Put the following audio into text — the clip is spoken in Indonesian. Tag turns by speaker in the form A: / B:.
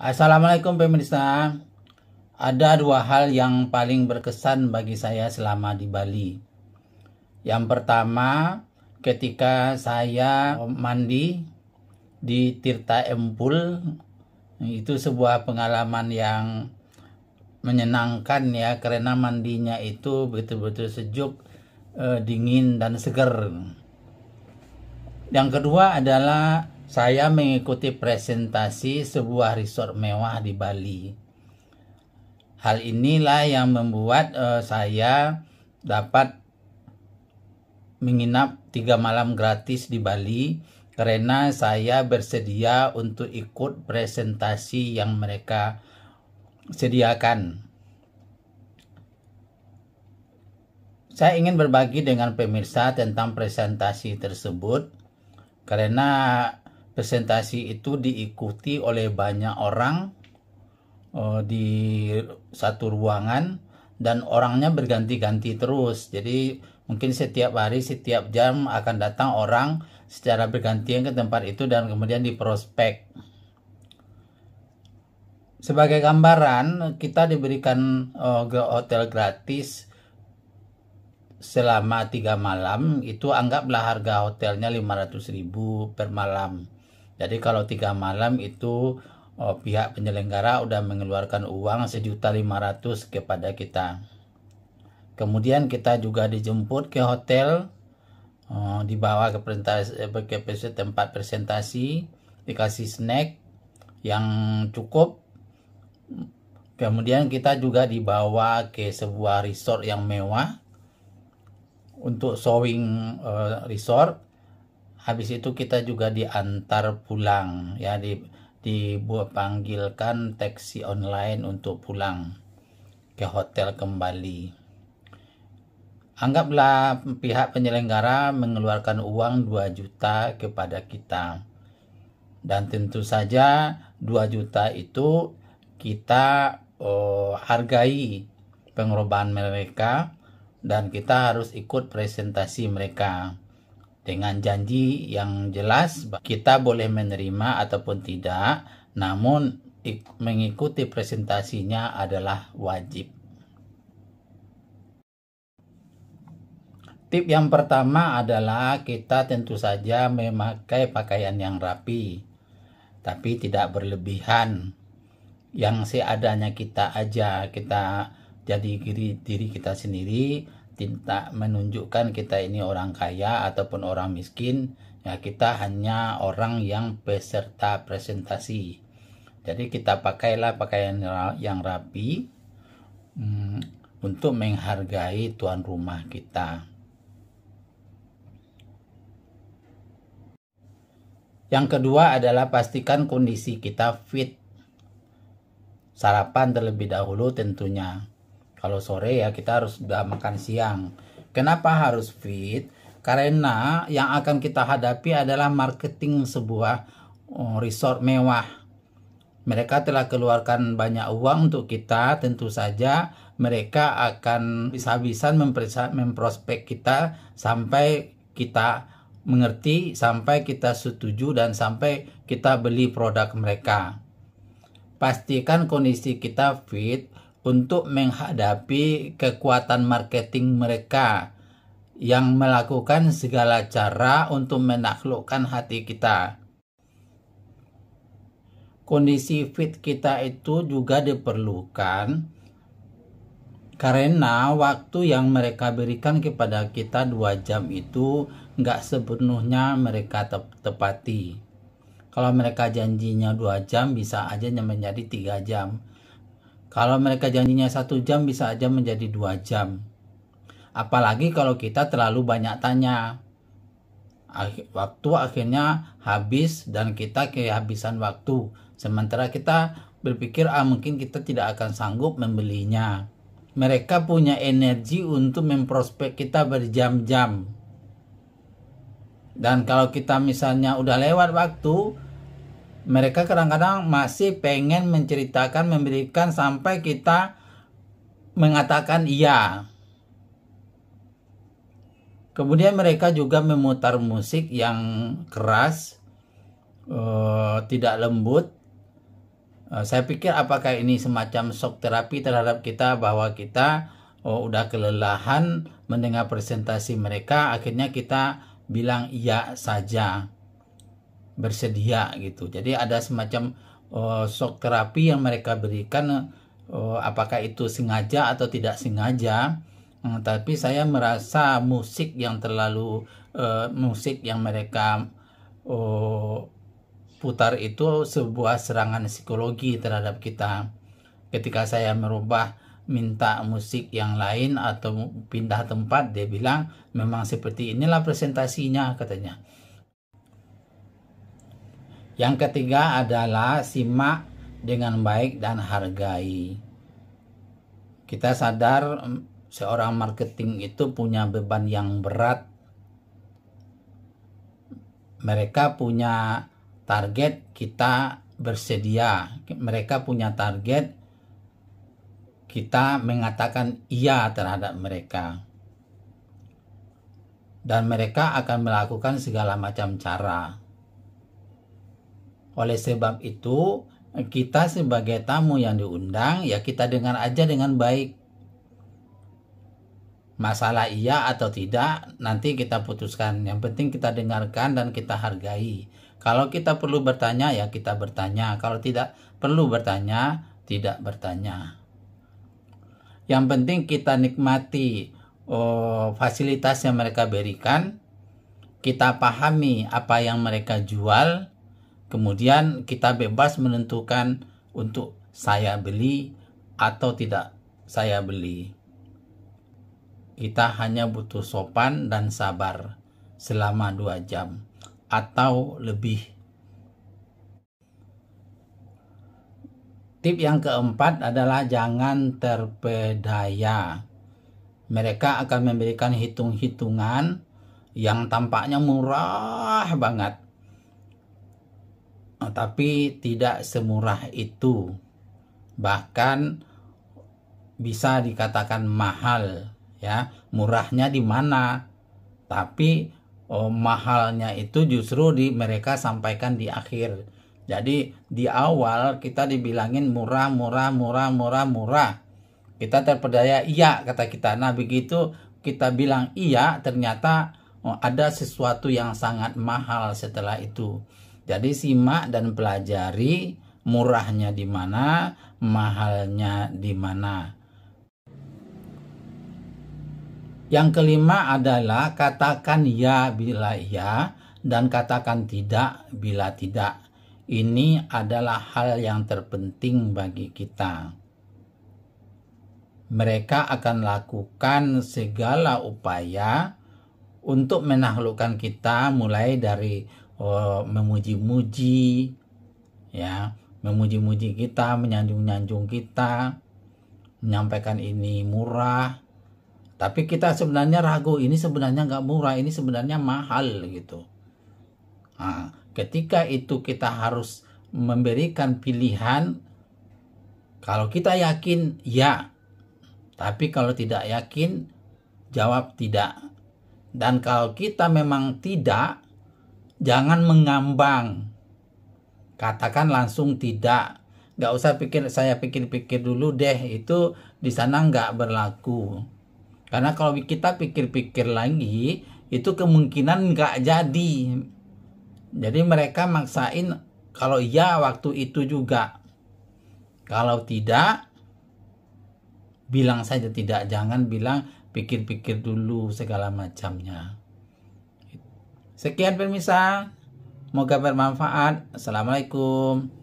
A: Assalamualaikum pemirsa. Ada dua hal yang paling berkesan bagi saya selama di Bali. Yang pertama, ketika saya mandi di Tirta Empul, itu sebuah pengalaman yang menyenangkan ya karena mandinya itu betul-betul sejuk, eh, dingin dan segar. Yang kedua adalah saya mengikuti presentasi sebuah resort mewah di Bali. Hal inilah yang membuat uh, saya dapat menginap tiga malam gratis di Bali karena saya bersedia untuk ikut presentasi yang mereka sediakan. Saya ingin berbagi dengan pemirsa tentang presentasi tersebut karena presentasi itu diikuti oleh banyak orang uh, di satu ruangan dan orangnya berganti-ganti terus. Jadi mungkin setiap hari, setiap jam akan datang orang secara bergantian ke tempat itu dan kemudian di prospek. Sebagai gambaran, kita diberikan uh, hotel gratis selama tiga malam. Itu anggaplah harga hotelnya 500.000 per malam jadi kalau tiga malam itu oh, pihak penyelenggara udah mengeluarkan uang sejuta lima ratus kepada kita. Kemudian kita juga dijemput ke hotel, oh, dibawa ke, eh, ke tempat presentasi, dikasih snack yang cukup. Kemudian kita juga dibawa ke sebuah resort yang mewah untuk showing uh, resort habis itu kita juga diantar pulang ya di panggilkan taksi online untuk pulang ke hotel kembali. Anggaplah pihak penyelenggara mengeluarkan uang 2 juta kepada kita. Dan tentu saja 2 juta itu kita oh, hargai pengorbanan mereka dan kita harus ikut presentasi mereka dengan janji yang jelas kita boleh menerima ataupun tidak namun mengikuti presentasinya adalah wajib Tip yang pertama adalah kita tentu saja memakai pakaian yang rapi, tapi tidak berlebihan. Yang seadanya kita aja, kita jadi diri, diri kita sendiri, tidak menunjukkan kita ini orang kaya ataupun orang miskin ya kita hanya orang yang peserta presentasi jadi kita pakailah pakaian yang rapi um, untuk menghargai tuan rumah kita yang kedua adalah pastikan kondisi kita fit sarapan terlebih dahulu tentunya kalau sore ya kita harus sudah makan siang. Kenapa harus fit? Karena yang akan kita hadapi adalah marketing sebuah oh, resort mewah. Mereka telah keluarkan banyak uang untuk kita, tentu saja mereka akan bisa-bisan memprospek kita sampai kita mengerti, sampai kita setuju dan sampai kita beli produk mereka. Pastikan kondisi kita fit untuk menghadapi kekuatan marketing mereka yang melakukan segala cara untuk menaklukkan hati kita. Kondisi fit kita itu juga diperlukan karena waktu yang mereka berikan kepada kita dua jam itu nggak sepenuhnya mereka tep tepati. Kalau mereka janjinya dua jam bisa aja menjadi tiga jam kalau mereka janjinya satu jam bisa aja menjadi dua jam. Apalagi kalau kita terlalu banyak tanya. Waktu akhirnya habis dan kita kehabisan waktu. Sementara kita berpikir ah mungkin kita tidak akan sanggup membelinya. Mereka punya energi untuk memprospek kita berjam-jam. Dan kalau kita misalnya udah lewat waktu, mereka kadang-kadang masih pengen menceritakan memberikan sampai kita mengatakan iya kemudian mereka juga memutar musik yang keras uh, tidak lembut uh, saya pikir apakah ini semacam shock terapi terhadap kita bahwa kita oh, udah kelelahan mendengar presentasi mereka akhirnya kita bilang iya saja bersedia gitu. Jadi ada semacam uh, shock terapi yang mereka berikan uh, apakah itu sengaja atau tidak sengaja. Uh, tapi saya merasa musik yang terlalu uh, musik yang mereka uh, putar itu sebuah serangan psikologi terhadap kita. Ketika saya merubah minta musik yang lain atau pindah tempat dia bilang memang seperti inilah presentasinya katanya yang ketiga adalah simak dengan baik dan hargai. Kita sadar mm, seorang marketing itu punya beban yang berat. Mereka punya target, kita bersedia. Mereka punya target, kita mengatakan iya terhadap mereka. Dan mereka akan melakukan segala macam cara oleh sebab itu, kita sebagai tamu yang diundang, ya kita dengar aja dengan baik. Masalah iya atau tidak, nanti kita putuskan. Yang penting kita dengarkan dan kita hargai. Kalau kita perlu bertanya, ya kita bertanya. Kalau tidak perlu bertanya, tidak bertanya. Yang penting kita nikmati oh, fasilitas yang mereka berikan, kita pahami apa yang mereka jual, Kemudian kita bebas menentukan untuk saya beli atau tidak saya beli. Kita hanya butuh sopan dan sabar selama dua jam atau lebih. Tip yang keempat adalah jangan terpedaya. Mereka akan memberikan hitung-hitungan yang tampaknya murah banget, Eh, tapi tidak semurah itu. Bahkan bisa dikatakan mahal ya. Murahnya di mana? Tapi oh, mahalnya itu justru di mereka sampaikan di akhir. Jadi di awal kita dibilangin murah murah murah murah murah. Kita terpedaya iya kata kita. Nah, begitu kita bilang iya ternyata oh, ada sesuatu yang sangat mahal setelah itu. Jadi simak dan pelajari murahnya di mana, mahalnya di mana. Yang kelima adalah katakan ya bila ya dan katakan tidak bila tidak. Ini adalah hal yang terpenting bagi kita. Mereka akan lakukan segala upaya untuk menaklukkan kita mulai dari Oh, memuji-muji ya memuji-muji kita menyanjung-nyanjung kita menyampaikan ini murah tapi kita sebenarnya ragu ini sebenarnya nggak murah ini sebenarnya mahal gitu nah, ketika itu kita harus memberikan pilihan kalau kita yakin ya tapi kalau tidak yakin jawab tidak dan kalau kita memang tidak Jangan mengambang. Katakan langsung tidak. Gak usah pikir saya pikir-pikir dulu deh itu di sana nggak berlaku. Karena kalau kita pikir-pikir lagi itu kemungkinan nggak jadi. Jadi mereka maksain kalau iya waktu itu juga. Kalau tidak bilang saja tidak, jangan bilang pikir-pikir dulu segala macamnya. Sekian pemirsa, semoga bermanfaat. Assalamualaikum.